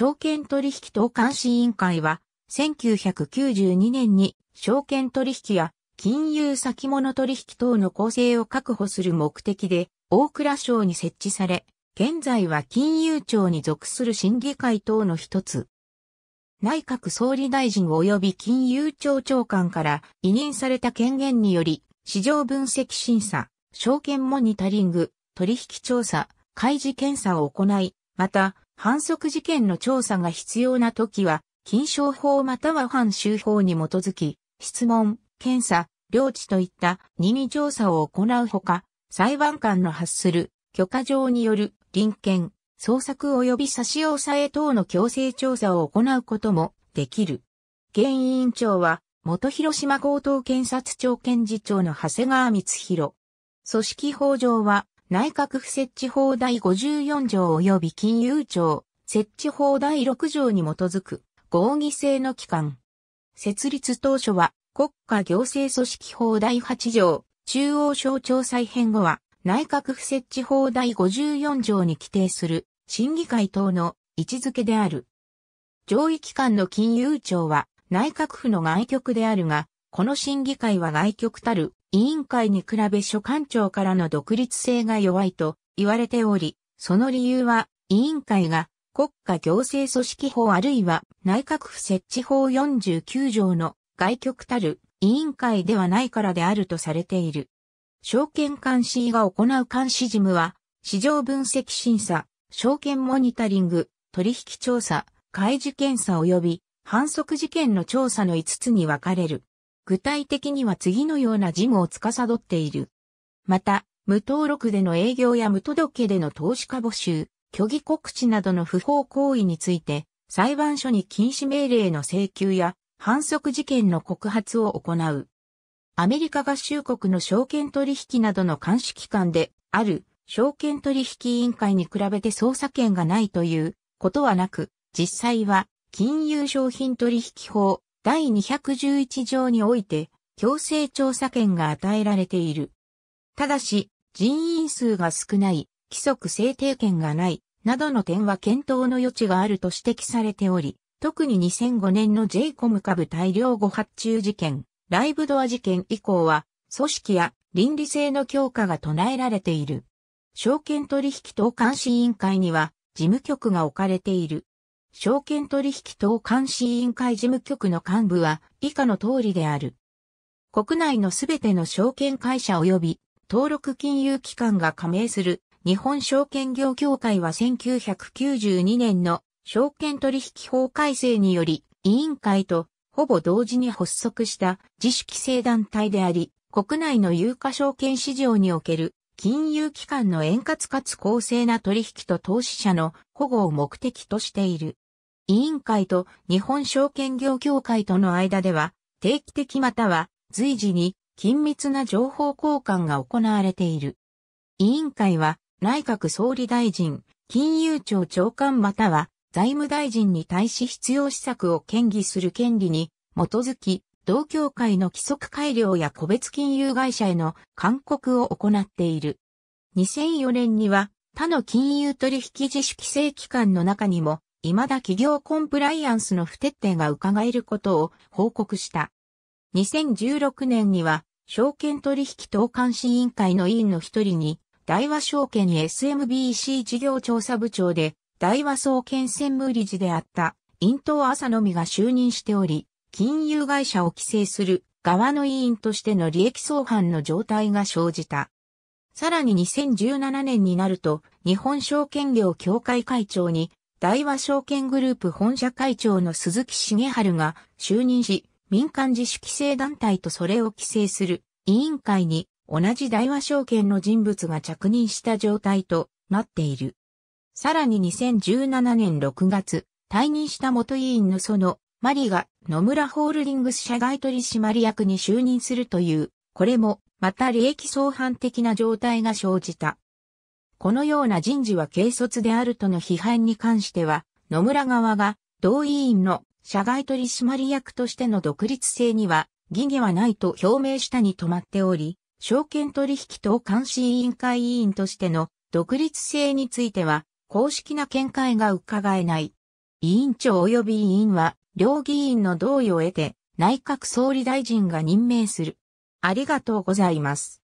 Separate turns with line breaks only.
証券取引等監視委員会は、1992年に証券取引や金融先物取引等の構成を確保する目的で、大蔵省に設置され、現在は金融庁に属する審議会等の一つ。内閣総理大臣及び金融庁長官から委任された権限により、市場分析審査、証券モニタリング、取引調査、開示検査を行い、また、反則事件の調査が必要な時は、禁賞法または反州法に基づき、質問、検査、領地といった任意調査を行うほか、裁判官の発する許可状による臨検、捜索及び差し押さえ等の強制調査を行うこともできる。現委員長は、元広島高等検察庁検事長の長谷川光弘。組織法上は、内閣府設置法第54条及び金融庁設置法第6条に基づく合議制の機関。設立当初は国家行政組織法第8条中央省庁再編後は内閣府設置法第54条に規定する審議会等の位置づけである。上位機関の金融庁は内閣府の外局であるが、この審議会は外局たる委員会に比べ所管庁からの独立性が弱いと言われており、その理由は委員会が国家行政組織法あるいは内閣府設置法49条の外局たる委員会ではないからであるとされている。証券監視が行う監視事務は、市場分析審査、証券モニタリング、取引調査、開示検査及び反則事件の調査の5つに分かれる。具体的には次のような事務を司っている。また、無登録での営業や無届けでの投資家募集、虚偽告知などの不法行為について、裁判所に禁止命令の請求や反則事件の告発を行う。アメリカ合衆国の証券取引などの監視機関である証券取引委員会に比べて捜査権がないということはなく、実際は金融商品取引法、第211条において、強制調査権が与えられている。ただし、人員数が少ない、規則制定権がない、などの点は検討の余地があると指摘されており、特に2005年の j コム株大量誤発注事件、ライブドア事件以降は、組織や倫理性の強化が唱えられている。証券取引等監視委員会には、事務局が置かれている。証券取引等監視委員会事務局の幹部は以下の通りである。国内のすべての証券会社及び登録金融機関が加盟する日本証券業協会は1992年の証券取引法改正により委員会とほぼ同時に発足した自主規制団体であり、国内の有価証券市場における金融機関の円滑かつ公正な取引と投資者の保護を目的としている。委員会と日本証券業協会との間では、定期的または随時に緊密な情報交換が行われている。委員会は内閣総理大臣、金融庁長官または財務大臣に対し必要施策を権議する権利に基づき同協会の規則改良や個別金融会社への勧告を行っている。2004年には他の金融取引自主規制機関の中にも、未だ企業コンプライアンスの不徹底が伺えることを報告した。2016年には、証券取引等監視委員会の委員の一人に、大和証券 SMBC 事業調査部長で、大和総研専務理事であった、イ頭朝のみが就任しており、金融会社を規制する側の委員としての利益相反の状態が生じた。さらに2017年になると、日本証券業協会会長に、大和証券グループ本社会長の鈴木茂春が就任し、民間自主規制団体とそれを規制する委員会に同じ大和証券の人物が着任した状態となっている。さらに2017年6月、退任した元委員のそのマリが野村ホールディングス社外取締役に就任するという、これも、また利益相反的な状態が生じた。このような人事は軽率であるとの批判に関しては、野村側が同委員の社外取締役としての独立性には疑義はないと表明したに止まっており、証券取引等監視委員会委員としての独立性については公式な見解が伺えない。委員長及び委員は、両議員の同意を得て、内閣総理大臣が任命する。ありがとうございます。